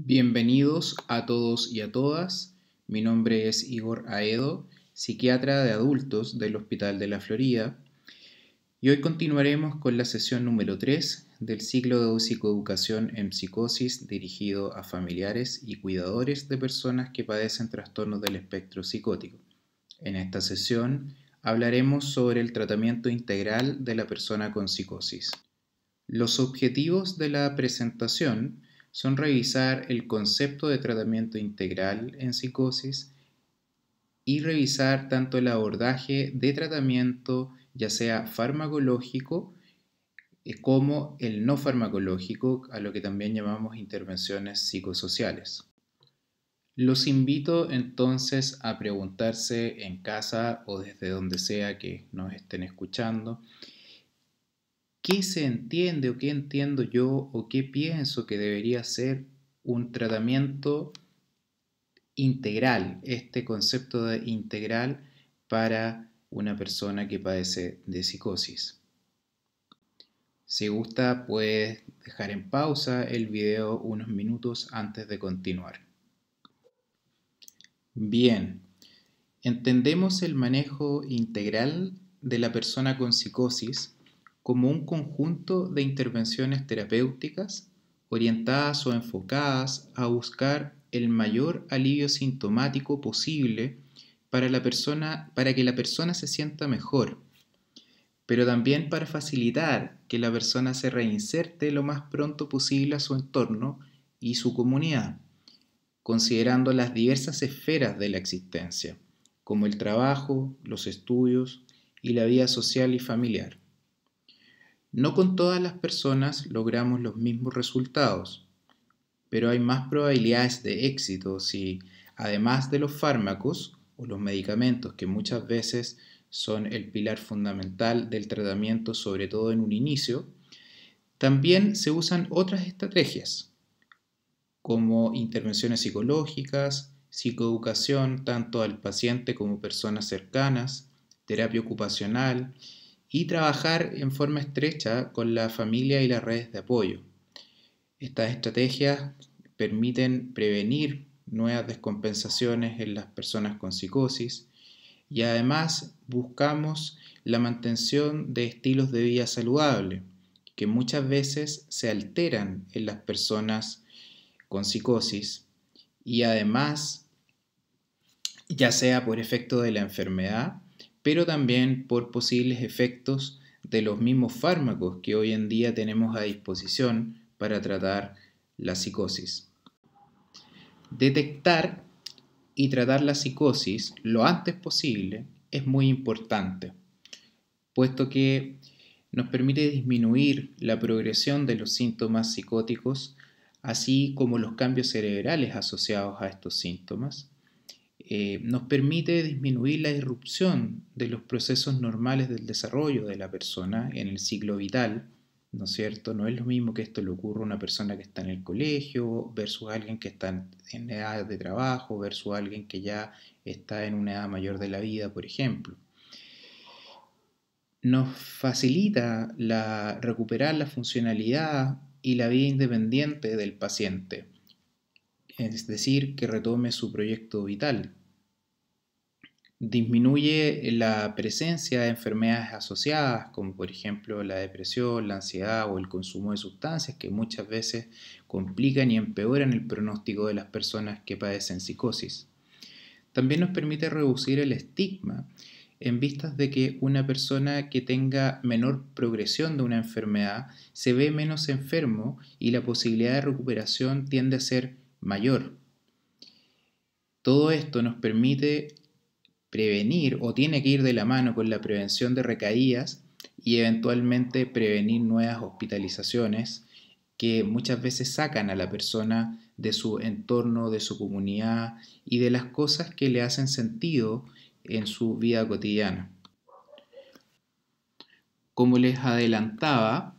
Bienvenidos a todos y a todas. Mi nombre es Igor Aedo, psiquiatra de adultos del Hospital de la Florida, y hoy continuaremos con la sesión número 3 del ciclo de psicoeducación en psicosis dirigido a familiares y cuidadores de personas que padecen trastornos del espectro psicótico. En esta sesión hablaremos sobre el tratamiento integral de la persona con psicosis. Los objetivos de la presentación son revisar el concepto de tratamiento integral en psicosis y revisar tanto el abordaje de tratamiento, ya sea farmacológico, eh, como el no farmacológico, a lo que también llamamos intervenciones psicosociales. Los invito entonces a preguntarse en casa o desde donde sea que nos estén escuchando, qué se entiende o qué entiendo yo o qué pienso que debería ser un tratamiento integral, este concepto de integral para una persona que padece de psicosis. Si gusta, puedes dejar en pausa el video unos minutos antes de continuar. Bien, entendemos el manejo integral de la persona con psicosis como un conjunto de intervenciones terapéuticas orientadas o enfocadas a buscar el mayor alivio sintomático posible para, la persona, para que la persona se sienta mejor, pero también para facilitar que la persona se reinserte lo más pronto posible a su entorno y su comunidad, considerando las diversas esferas de la existencia, como el trabajo, los estudios y la vida social y familiar. No con todas las personas logramos los mismos resultados, pero hay más probabilidades de éxito si, además de los fármacos o los medicamentos que muchas veces son el pilar fundamental del tratamiento, sobre todo en un inicio, también se usan otras estrategias, como intervenciones psicológicas, psicoeducación tanto al paciente como personas cercanas, terapia ocupacional y trabajar en forma estrecha con la familia y las redes de apoyo. Estas estrategias permiten prevenir nuevas descompensaciones en las personas con psicosis y además buscamos la mantención de estilos de vida saludable que muchas veces se alteran en las personas con psicosis y además ya sea por efecto de la enfermedad pero también por posibles efectos de los mismos fármacos que hoy en día tenemos a disposición para tratar la psicosis. Detectar y tratar la psicosis lo antes posible es muy importante, puesto que nos permite disminuir la progresión de los síntomas psicóticos, así como los cambios cerebrales asociados a estos síntomas, eh, nos permite disminuir la irrupción de los procesos normales del desarrollo de la persona en el ciclo vital, ¿no es cierto? No es lo mismo que esto le ocurra a una persona que está en el colegio versus alguien que está en edad de trabajo versus alguien que ya está en una edad mayor de la vida, por ejemplo. Nos facilita la, recuperar la funcionalidad y la vida independiente del paciente es decir, que retome su proyecto vital. Disminuye la presencia de enfermedades asociadas, como por ejemplo la depresión, la ansiedad o el consumo de sustancias, que muchas veces complican y empeoran el pronóstico de las personas que padecen psicosis. También nos permite reducir el estigma en vistas de que una persona que tenga menor progresión de una enfermedad se ve menos enfermo y la posibilidad de recuperación tiende a ser mayor. Todo esto nos permite prevenir o tiene que ir de la mano con la prevención de recaídas y eventualmente prevenir nuevas hospitalizaciones que muchas veces sacan a la persona de su entorno, de su comunidad y de las cosas que le hacen sentido en su vida cotidiana. Como les adelantaba,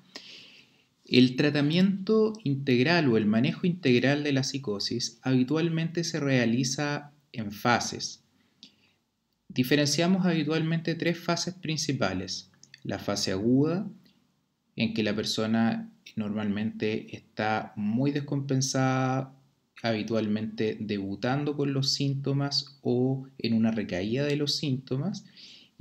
el tratamiento integral o el manejo integral de la psicosis habitualmente se realiza en fases. Diferenciamos habitualmente tres fases principales. La fase aguda, en que la persona normalmente está muy descompensada, habitualmente debutando con los síntomas o en una recaída de los síntomas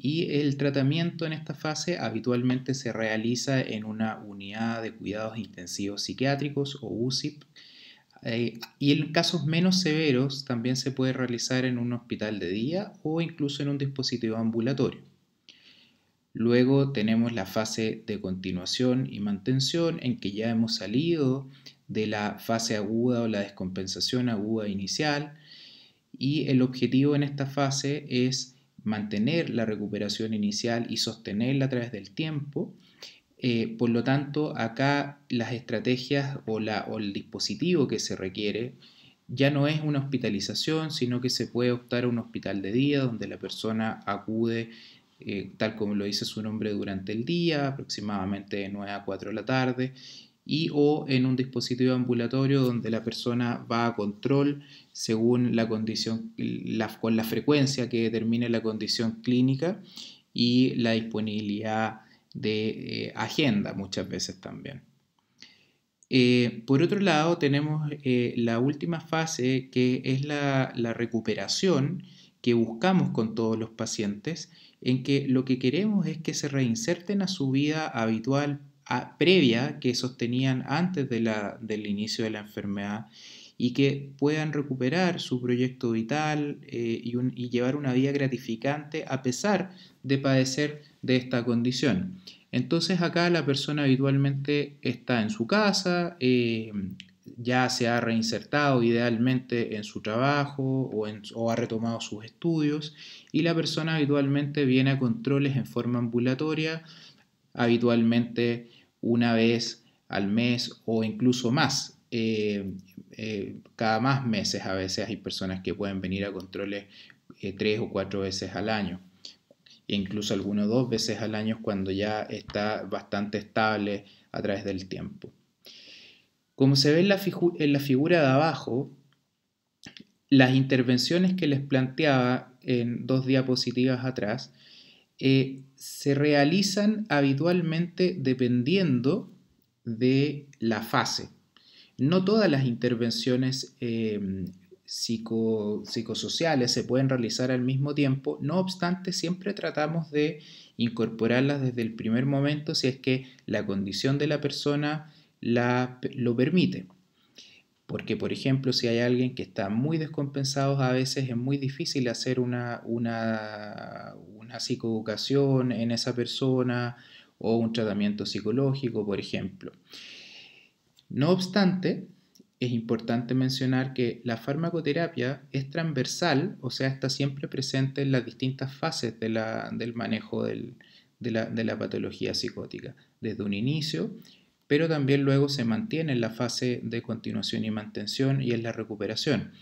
y el tratamiento en esta fase habitualmente se realiza en una unidad de cuidados intensivos psiquiátricos o UCIP. Eh, y en casos menos severos también se puede realizar en un hospital de día o incluso en un dispositivo ambulatorio. Luego tenemos la fase de continuación y mantención en que ya hemos salido de la fase aguda o la descompensación aguda inicial y el objetivo en esta fase es mantener la recuperación inicial y sostenerla a través del tiempo. Eh, por lo tanto, acá las estrategias o, el dispositivo que se requiere ya no es una hospitalización, sino que se puede optar a un hospital de día donde la persona acude eh, tal como lo dice su nombre durante el día, aproximadamente de 9 a 4 de la tarde, y o en un dispositivo ambulatorio donde la persona va a control según la condición, con la frecuencia que determine la condición clínica y la disponibilidad de eh, agenda muchas veces también. Eh, por otro lado, tenemos eh, la última fase que es la recuperación que buscamos con todos los pacientes, en que lo que queremos es que se reinserten a su vida habitual, previa que sostenían antes de la, del inicio de la enfermedad y que puedan recuperar su proyecto vital eh, y, llevar una vida gratificante a pesar de padecer de esta condición. Entonces acá la persona habitualmente está en su casa, eh, ya se ha reinsertado idealmente en su trabajo o, o, ha retomado sus estudios y la persona habitualmente viene a controles en forma ambulatoria, habitualmente una vez al mes o incluso más. Eh, eh, cada más meses a veces hay personas que pueden venir a controles eh, tres o cuatro veces al año e incluso algunos dos veces al año cuando ya está bastante estable a través del tiempo. Como se ve en la, en la figura de abajo, las intervenciones que les planteaba en dos diapositivas atrás eh, se realizan habitualmente dependiendo de la fase. No todas las intervenciones em, psicosociales se pueden realizar al mismo tiempo, no obstante siempre tratamos de incorporarlas desde el primer momento si es que la condición de la persona la, lo permite. Porque, por ejemplo, si hay alguien que está muy descompensado, a veces es muy difícil hacer una, una, psicoeducación en esa persona o un tratamiento psicológico, por ejemplo. No obstante, es importante mencionar que la farmacoterapia es transversal, o sea, está siempre presente en las distintas fases del manejo de la patología psicótica, desde un inicio pero también luego se mantiene en la fase de continuación y mantención y en la recuperación.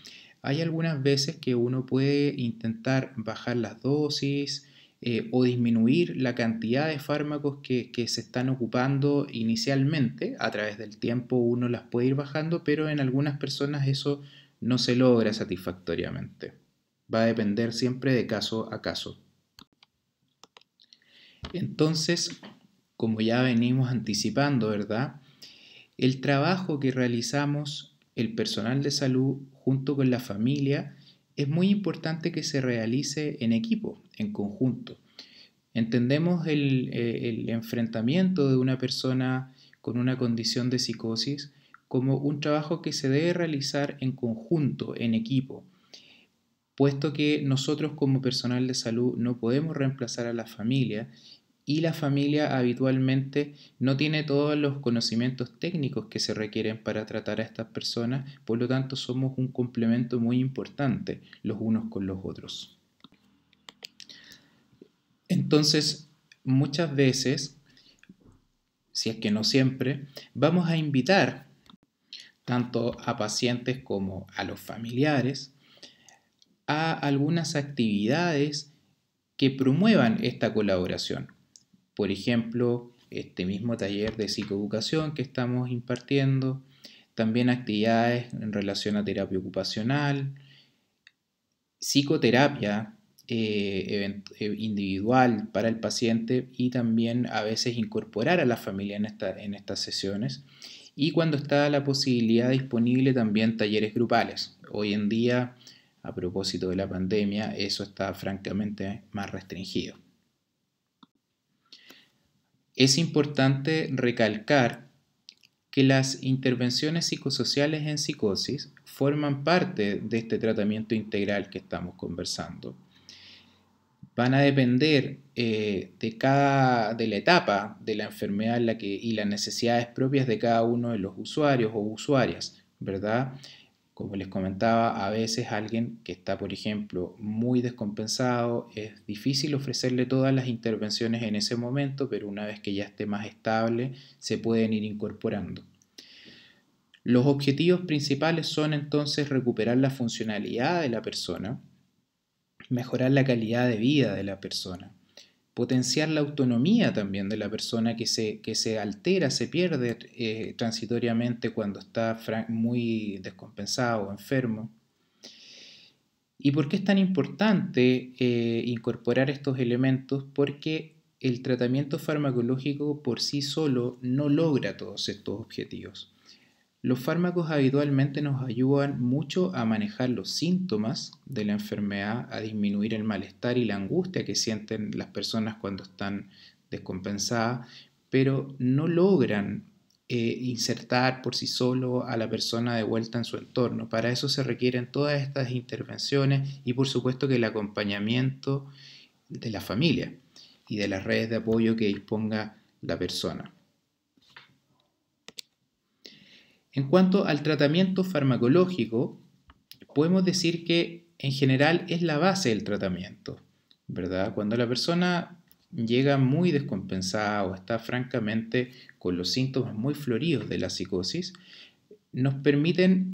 Hay algunas veces que uno puede intentar bajar las dosis eh, o disminuir la cantidad de fármacos que, se están ocupando inicialmente. A través del tiempo uno las puede ir bajando, pero en algunas personas eso no se logra satisfactoriamente. Va a depender siempre de caso a caso. Entonces, como ya venimos anticipando, ¿verdad? El trabajo que realizamos el personal de salud junto con la familia es muy importante que se realice en equipo, en conjunto. Entendemos eh, el, enfrentamiento de una persona con una condición de psicosis como un trabajo que se debe realizar en conjunto, en equipo, puesto que nosotros como personal de salud no podemos reemplazar a la familia y la familia habitualmente no tiene todos los conocimientos técnicos que se requieren para tratar a estas personas, por lo tanto somos un complemento muy importante los unos con los otros. Entonces, muchas veces, si es que no siempre, vamos a invitar tanto a pacientes como a los familiares a algunas actividades que promuevan esta colaboración por ejemplo, este mismo taller de psicoeducación que estamos impartiendo, también actividades en relación a terapia ocupacional, psicoterapia eh, eh, individual para el paciente y también a veces incorporar a la familia en, esta, en estas sesiones. Y cuando está la posibilidad disponible también talleres grupales. Hoy en día, a propósito de la pandemia, eso está francamente más restringido. Es importante recalcar que las intervenciones psicosociales en psicosis forman parte de este tratamiento integral que estamos conversando. Van a depender eh, de, cada, de la etapa de la enfermedad y las necesidades propias de cada uno de los usuarios o usuarias, ¿verdad? Como les comentaba, a veces alguien que está, por ejemplo, muy descompensado, es difícil ofrecerle todas las intervenciones en ese momento, pero una vez que ya esté más estable, se pueden ir incorporando. Los objetivos principales son entonces recuperar la funcionalidad de la persona, mejorar la calidad de vida de la persona, potenciar la autonomía también de la persona que se, que se altera, se pierde eh, transitoriamente cuando está muy descompensado o enfermo. ¿Y por qué es tan importante eh, incorporar estos elementos? Porque el tratamiento farmacológico por sí solo no logra todos estos objetivos. Los fármacos habitualmente nos ayudan mucho a manejar los síntomas de la enfermedad, a disminuir el malestar y la angustia que sienten las personas cuando están descompensadas, pero no logran eh, insertar por sí solo a la persona de vuelta en su entorno. Para eso se requieren todas estas intervenciones y por supuesto que el acompañamiento de la familia y de las redes de apoyo que disponga la persona. En cuanto al tratamiento farmacológico, podemos decir que en general es la base del tratamiento, ¿verdad? Cuando la persona llega muy descompensada o está francamente con los síntomas muy floridos de la psicosis, nos permiten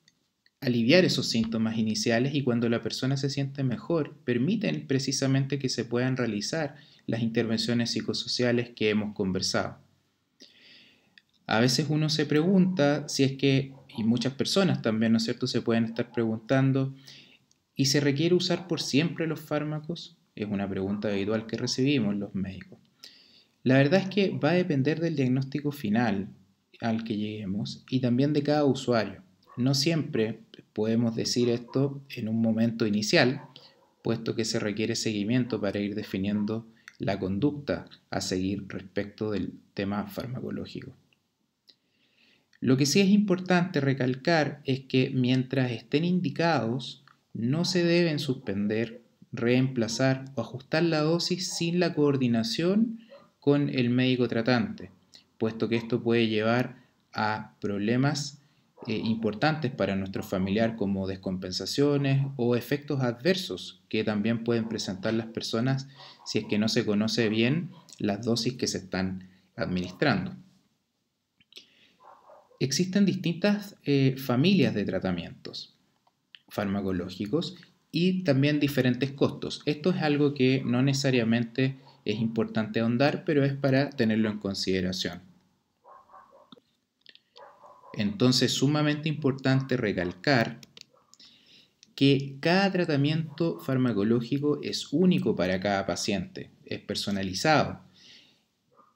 aliviar esos síntomas iniciales y cuando la persona se siente mejor, permiten precisamente que se puedan realizar las intervenciones psicosociales que hemos conversado a veces uno se pregunta si es que, y muchas personas también, ¿no es cierto?, se pueden estar preguntando, ¿y se requiere usar por siempre los fármacos? Es una pregunta habitual que recibimos los médicos. La verdad es que va a depender del diagnóstico final al que lleguemos y también de cada usuario. No siempre podemos decir esto en un momento inicial, puesto que se requiere seguimiento para ir definiendo la conducta a seguir respecto del tema farmacológico. Lo que sí es importante recalcar es que mientras estén indicados, no se deben suspender, reemplazar o ajustar la dosis sin la coordinación con el médico tratante, puesto que esto puede llevar a problemas eh, importantes para nuestro familiar como descompensaciones o efectos adversos que también pueden presentar las personas si es que no se conoce bien las dosis que se están administrando existen distintas eh, familias de tratamientos farmacológicos y también diferentes costos. Esto es algo que no necesariamente es importante ahondar, pero es para tenerlo en consideración. Entonces, sumamente importante recalcar que cada tratamiento farmacológico es único para cada paciente, es personalizado.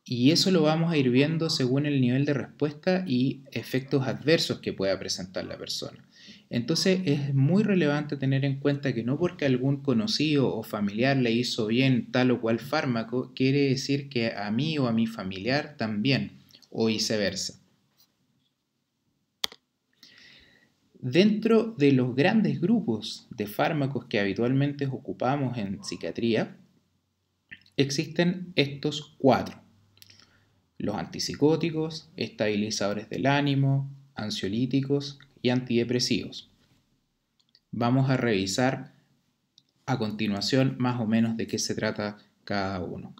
Y eso lo vamos a ir viendo según el nivel de respuesta y efectos adversos que pueda presentar la persona. Entonces es muy relevante tener en cuenta que no porque algún conocido o familiar le hizo bien tal o cual fármaco, quiere decir que a mí o a mi familiar también, o viceversa. Dentro de los grandes grupos de fármacos que habitualmente ocupamos en psiquiatría, existen estos cuatro los antipsicóticos, estabilizadores del ánimo, ansiolíticos y antidepresivos. Vamos a revisar a continuación más o menos de qué se trata cada uno.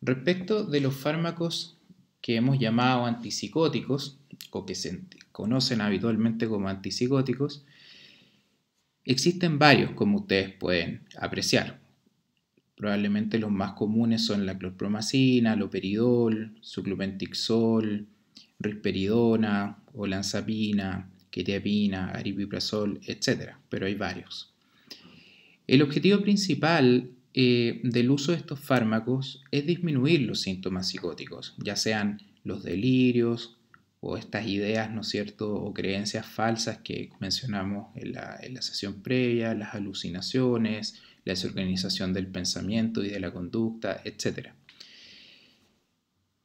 Respecto de los fármacos que hemos llamado antipsicóticos, o que se conocen habitualmente como antipsicóticos, existen varios como ustedes pueden apreciar. Probablemente los más comunes son la clorpromacina, loperidol, suclopentixol, risperidona, olanzapina, quetiapina, aripiprazol, etc. Pero hay varios. El objetivo principal eh, del uso de estos fármacos es disminuir los síntomas psicóticos, ya sean los delirios o estas ideas, ¿no es cierto?, o creencias falsas que mencionamos en la sesión previa, las alucinaciones, la desorganización del pensamiento y de la conducta, etc.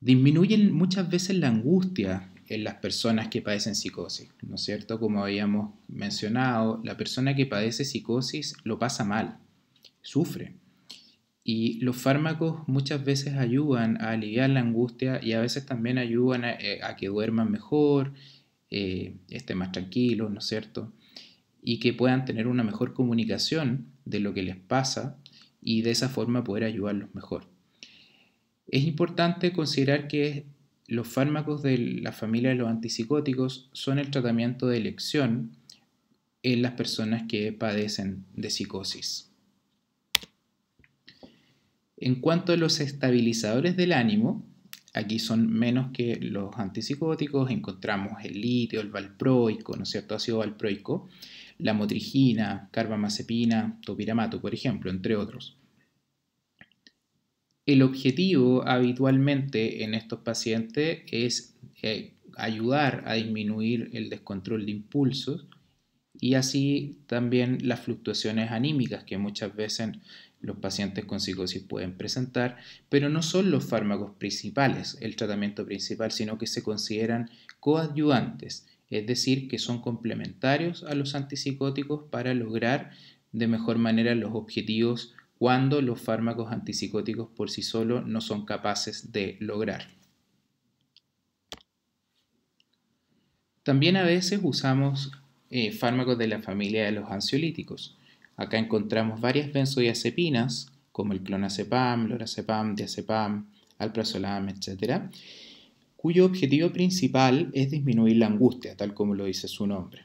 Disminuyen muchas veces la angustia en las personas que padecen psicosis, ¿no es cierto? Como habíamos mencionado, la persona que padece psicosis lo pasa mal, sufre. Y los fármacos muchas veces ayudan a aliviar la angustia y a veces también ayudan a, eh, que duerman mejor, eh, estén más tranquilos, ¿no es cierto? Y que puedan tener una mejor comunicación de lo que les pasa y de esa forma poder ayudarlos mejor. Es importante considerar que los fármacos de la familia de los antipsicóticos son el tratamiento de elección en las personas que padecen de psicosis. En cuanto a los estabilizadores del ánimo, aquí son menos que los antipsicóticos, encontramos el litio, el valproico, ¿no es cierto? ácido valproico, la motrigina, carbamazepina, topiramato, por ejemplo, entre otros. El objetivo habitualmente en estos pacientes es eh, ayudar a disminuir el descontrol de impulsos y así también las fluctuaciones anímicas que muchas veces los pacientes con psicosis pueden presentar, pero no son los fármacos principales el tratamiento principal, sino que se consideran coadyuvantes es decir, que son complementarios a los antipsicóticos para lograr de mejor manera los objetivos cuando los fármacos antipsicóticos por sí solos no son capaces de lograr. También a veces usamos eh, fármacos de la familia de los ansiolíticos. Acá encontramos varias benzodiazepinas, como el clonazepam, lorazepam, diazepam, alprazolam, etc., cuyo objetivo principal es disminuir la angustia, tal como lo dice su nombre.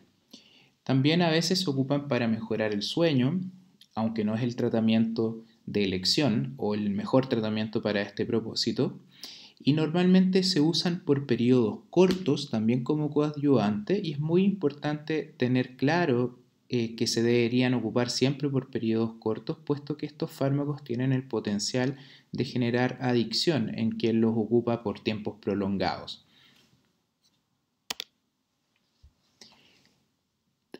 También a veces se ocupan para mejorar el sueño, aunque no es el tratamiento de elección o el mejor tratamiento para este propósito, y normalmente se usan por periodos cortos también como coadyuvante y es muy importante tener claro eh, que se deberían ocupar siempre por periodos cortos, puesto que estos fármacos tienen el potencial de generar adicción en quien los ocupa por tiempos prolongados.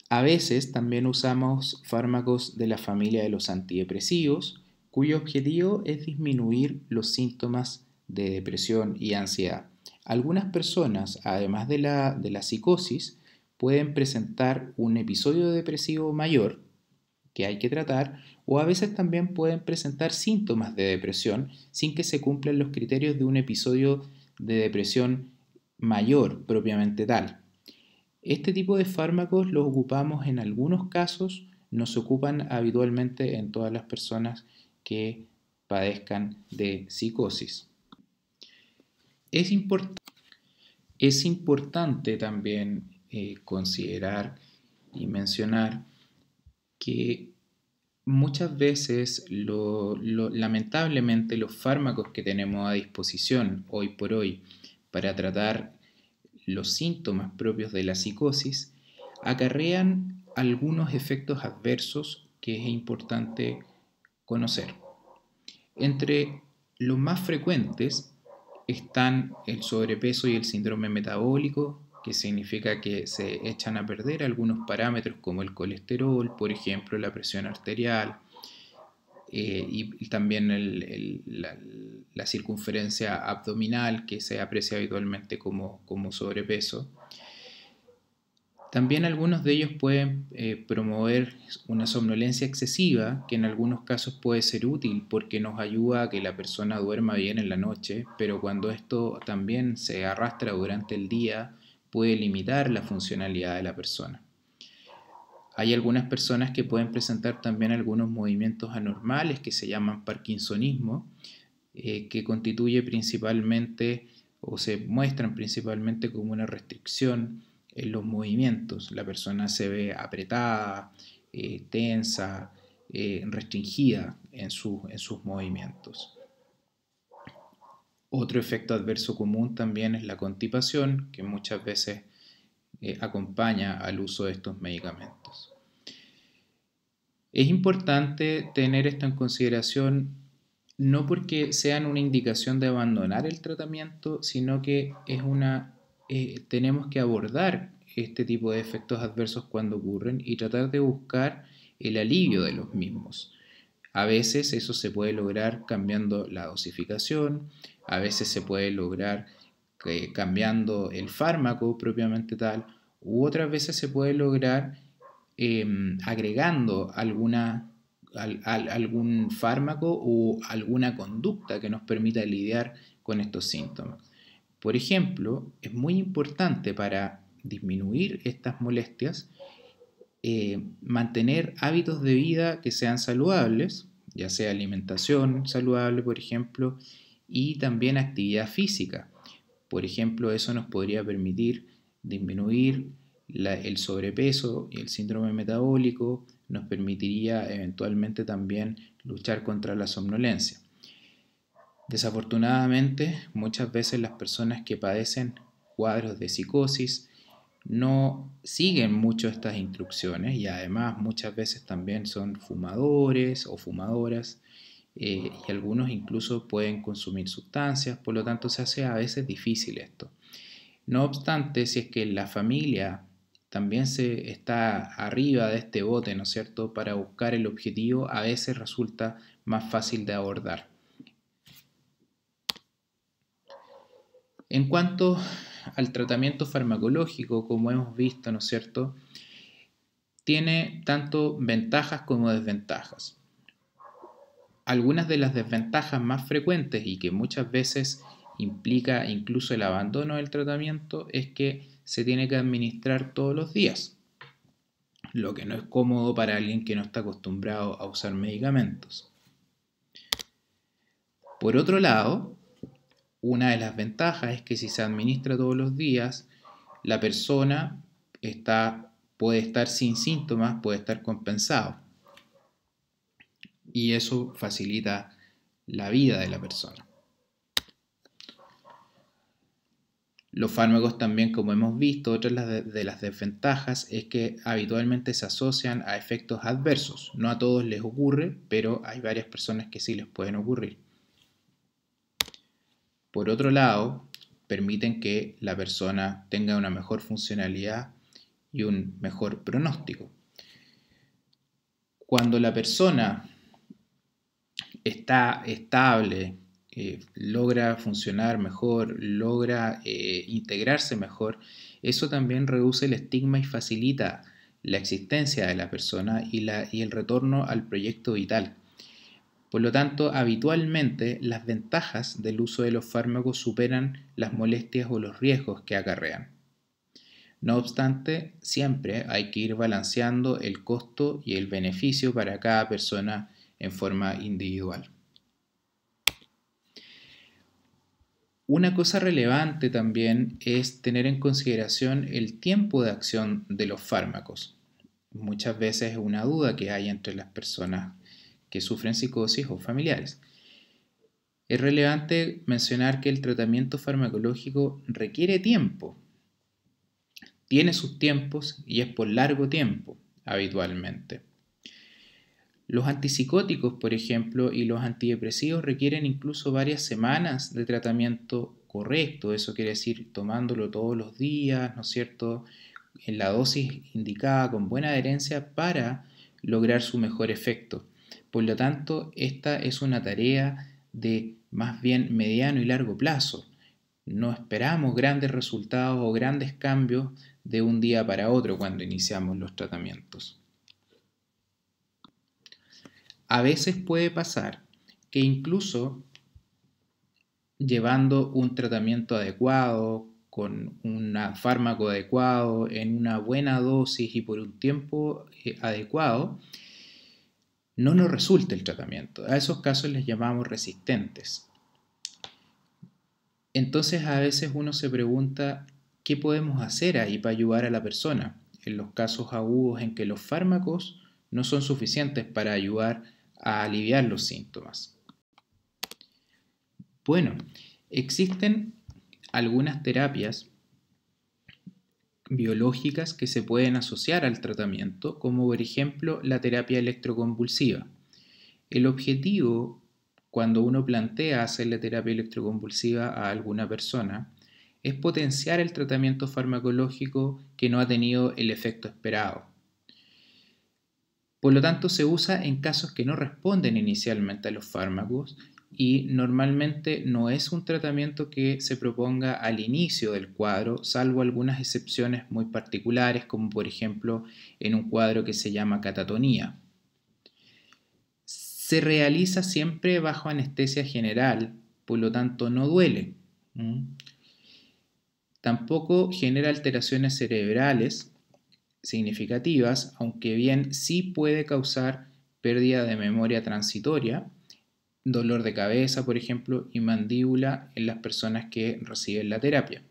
A veces también usamos fármacos de la familia de los antidepresivos, cuyo objetivo es disminuir los síntomas de depresión y ansiedad. Algunas personas, además de la, de la psicosis, pueden presentar un episodio depresivo mayor que hay que tratar o a veces también pueden presentar síntomas de depresión sin que se cumplan los criterios de un episodio de depresión mayor propiamente tal. Este tipo de fármacos los ocupamos en algunos casos, nos ocupan habitualmente en todas las personas que padezcan de psicosis. Es, es importante también eh, considerar y mencionar que muchas veces, lamentablemente, los fármacos que tenemos a disposición hoy por hoy para tratar los síntomas propios de la psicosis acarrean algunos efectos adversos que es importante conocer. Entre los más frecuentes están el sobrepeso y el síndrome metabólico, que significa que se echan a perder algunos parámetros como el colesterol, por ejemplo, la presión arterial eh, y también la, circunferencia abdominal que se aprecia habitualmente como, sobrepeso. También algunos de ellos pueden eh, promover una somnolencia excesiva, que en algunos casos puede ser útil porque nos ayuda a que la persona duerma bien en la noche, pero cuando esto también se arrastra durante el día, puede limitar la funcionalidad de la persona. Hay algunas personas que pueden presentar también algunos movimientos anormales que se llaman parkinsonismo, eh, que constituye principalmente o se muestran principalmente como una restricción en los movimientos. La persona se ve apretada, eh, tensa, eh, restringida en, en sus movimientos. Otro efecto adverso común también es la contipación, que muchas veces eh, acompaña al uso de estos medicamentos. Es importante tener esto en consideración no porque sean una indicación de abandonar el tratamiento, sino que es una, eh, tenemos que abordar este tipo de efectos adversos cuando ocurren y tratar de buscar el alivio de los mismos. A veces eso se puede lograr cambiando la dosificación, a veces se puede lograr eh, cambiando el fármaco propiamente tal, u otras veces se puede lograr em, agregando algún fármaco o alguna conducta que nos permita lidiar con estos síntomas. Por ejemplo, es muy importante para disminuir estas molestias eh, mantener hábitos de vida que sean saludables, ya sea alimentación saludable, por ejemplo, y también actividad física. Por ejemplo, eso nos podría permitir disminuir el sobrepeso y el síndrome metabólico, nos permitiría eventualmente también luchar contra la somnolencia. Desafortunadamente, muchas veces las personas que padecen cuadros de psicosis, no siguen mucho estas instrucciones y además muchas veces también son fumadores o fumadoras eh, y algunos incluso pueden consumir sustancias, por lo tanto se hace a veces difícil esto. No obstante, si es que la familia también se está arriba de este bote, ¿no es cierto?, para buscar el objetivo, a veces resulta más fácil de abordar. En cuanto al tratamiento farmacológico, como hemos visto, ¿no es cierto?, tiene tanto ventajas como desventajas. Algunas de las desventajas más frecuentes y que muchas veces implica incluso el abandono del tratamiento es que se tiene que administrar todos los días, lo que no es cómodo para alguien que no está acostumbrado a usar medicamentos. Por otro lado, una de las ventajas es que si se administra todos los días, la persona puede estar sin síntomas, puede estar compensado. Y eso facilita la vida de la persona. Los fármacos también, como hemos visto, otra de las desventajas es que habitualmente se asocian a efectos adversos. No a todos les ocurre, pero hay varias personas que sí les pueden ocurrir. Por otro lado, permiten que la persona tenga una mejor funcionalidad y un mejor pronóstico. Cuando la persona está estable, eh, logra funcionar mejor, logra eh, integrarse mejor, eso también reduce el estigma y facilita la existencia de la persona y el retorno al proyecto vital. Por lo tanto, habitualmente las ventajas del uso de los fármacos superan las molestias o los riesgos que acarrean. No obstante, siempre hay que ir balanceando el costo y el beneficio para cada persona en forma individual. Una cosa relevante también es tener en consideración el tiempo de acción de los fármacos. Muchas veces es una duda que hay entre las personas que sufren psicosis o familiares. Es relevante mencionar que el tratamiento farmacológico requiere tiempo, tiene sus tiempos y es por largo tiempo habitualmente. Los antipsicóticos, por ejemplo, y los antidepresivos requieren incluso varias semanas de tratamiento correcto, eso quiere decir tomándolo todos los días, ¿no es cierto?, en la dosis indicada con buena adherencia para lograr su mejor efecto. Por lo tanto, esta es una tarea de más bien mediano y largo plazo. No esperamos grandes resultados o grandes cambios de un día para otro cuando iniciamos los tratamientos. A veces puede pasar que incluso llevando un tratamiento adecuado, con un fármaco adecuado, en una buena dosis y por un tiempo eh, adecuado, no nos resulta el tratamiento. A esos casos les llamamos resistentes. Entonces a veces uno se pregunta qué podemos hacer ahí para ayudar a la persona en los casos agudos en que los fármacos no son suficientes para ayudar a aliviar los síntomas. Bueno, existen algunas terapias biológicas que se pueden asociar al tratamiento, como por ejemplo la terapia electroconvulsiva. El objetivo cuando uno plantea hacer la terapia electroconvulsiva a alguna persona es potenciar el tratamiento farmacológico que no ha tenido el efecto esperado. Por lo tanto, se usa en casos que no responden inicialmente a los fármacos y normalmente no es un tratamiento que se proponga al inicio del cuadro, salvo algunas excepciones muy particulares, como por ejemplo en un cuadro que se llama catatonía. Se realiza siempre bajo anestesia general, por lo tanto no duele. Tampoco genera alteraciones cerebrales significativas, aunque bien sí puede causar pérdida de memoria transitoria dolor de cabeza, por ejemplo, y mandíbula en las personas que reciben la terapia.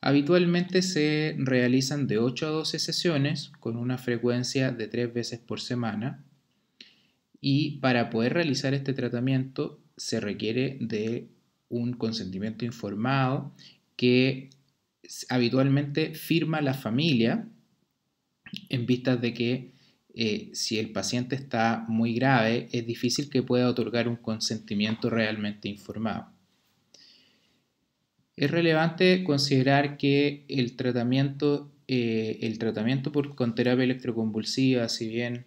Habitualmente se realizan de 8 a 12 sesiones con una frecuencia de 3 veces por semana y para poder realizar este tratamiento se requiere de un consentimiento informado que habitualmente firma la familia en vista de que eh, si el paciente está muy grave, es difícil que pueda otorgar un consentimiento realmente informado. Es relevante considerar que el tratamiento, eh, por, con terapia electroconvulsiva, si bien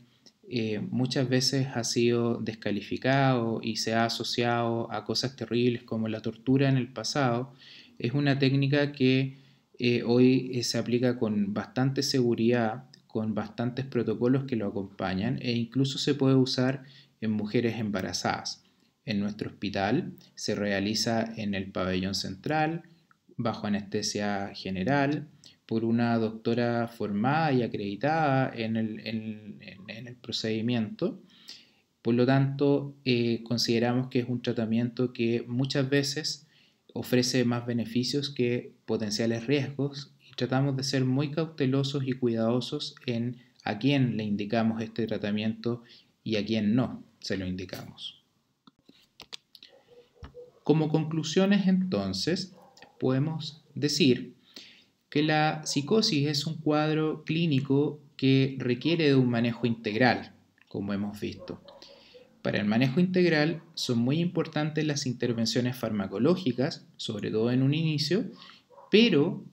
eh, muchas veces ha sido descalificado y se ha asociado a cosas terribles como la tortura en el pasado, es una técnica que hoy se aplica con bastante seguridad con bastantes protocolos que lo acompañan e incluso se puede usar en mujeres embarazadas. En nuestro hospital se realiza en el pabellón central, bajo anestesia general, por una doctora formada y acreditada en el, procedimiento. Por lo tanto, eh, consideramos que es un tratamiento que muchas veces ofrece más beneficios que potenciales riesgos tratamos de ser muy cautelosos y cuidadosos en a quién le indicamos este tratamiento y a quién no se lo indicamos. Como conclusiones entonces, podemos decir que la psicosis es un cuadro clínico que requiere de un manejo integral, como hemos visto. Para el manejo integral son muy importantes las intervenciones farmacológicas, sobre todo en un inicio, pero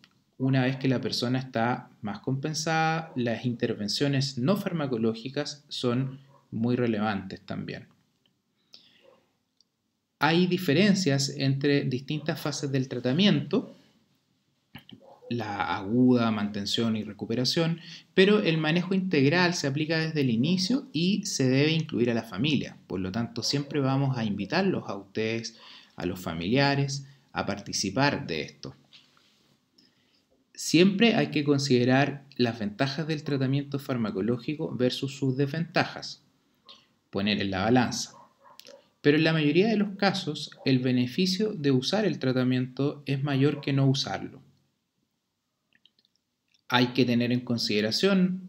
una vez que la persona está más compensada, las intervenciones no farmacológicas son muy relevantes también. Hay diferencias entre distintas fases del tratamiento, la aguda, mantención y recuperación, pero el manejo integral se aplica desde el inicio y se debe incluir a la familia. Por lo tanto, siempre vamos a invitarlos a ustedes, a los familiares, a participar de esto. Siempre hay que considerar las ventajas del tratamiento farmacológico versus sus desventajas, poner en la balanza. Pero en la mayoría de los casos, el beneficio de usar el tratamiento es mayor que no usarlo. Hay que tener en consideración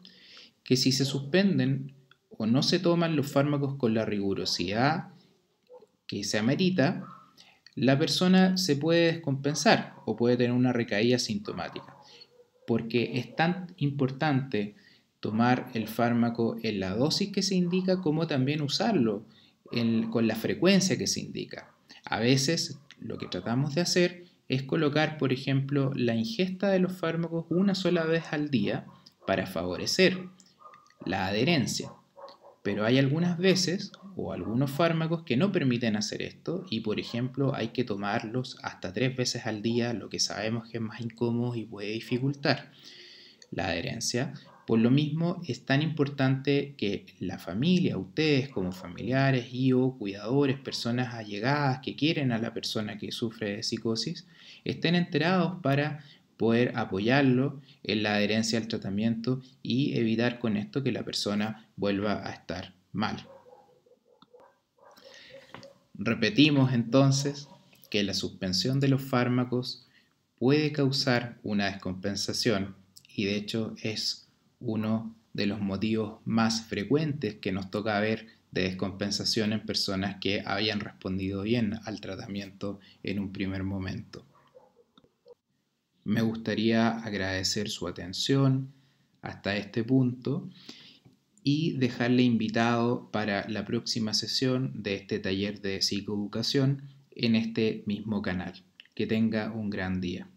que si se suspenden o no se toman los fármacos con la rigurosidad que se amerita, la persona se puede descompensar o puede tener una recaída sintomática, porque es tan importante tomar el fármaco en la dosis que se indica como también usarlo con la frecuencia que se indica. A veces lo que tratamos de hacer es colocar, por ejemplo, la ingesta de los fármacos una sola vez al día para favorecer la adherencia. Pero hay algunas veces o algunos fármacos que no permiten hacer esto y por ejemplo hay que tomarlos hasta tres veces al día, lo que sabemos que es más incómodo y puede dificultar la adherencia. Por lo mismo es tan importante que la familia, ustedes como familiares y o cuidadores, personas allegadas que quieren a la persona que sufre de psicosis, estén enterados para poder apoyarlo en la adherencia al tratamiento y evitar con esto que la persona vuelva a estar mal. Repetimos entonces que la suspensión de los fármacos puede causar una descompensación y de hecho es uno de los motivos más frecuentes que nos toca ver de descompensación en personas que habían respondido bien al tratamiento en un primer momento. Me gustaría agradecer su atención hasta este punto y dejarle invitado para la próxima sesión de este taller de psicoeducación en este mismo canal. Que tenga un gran día.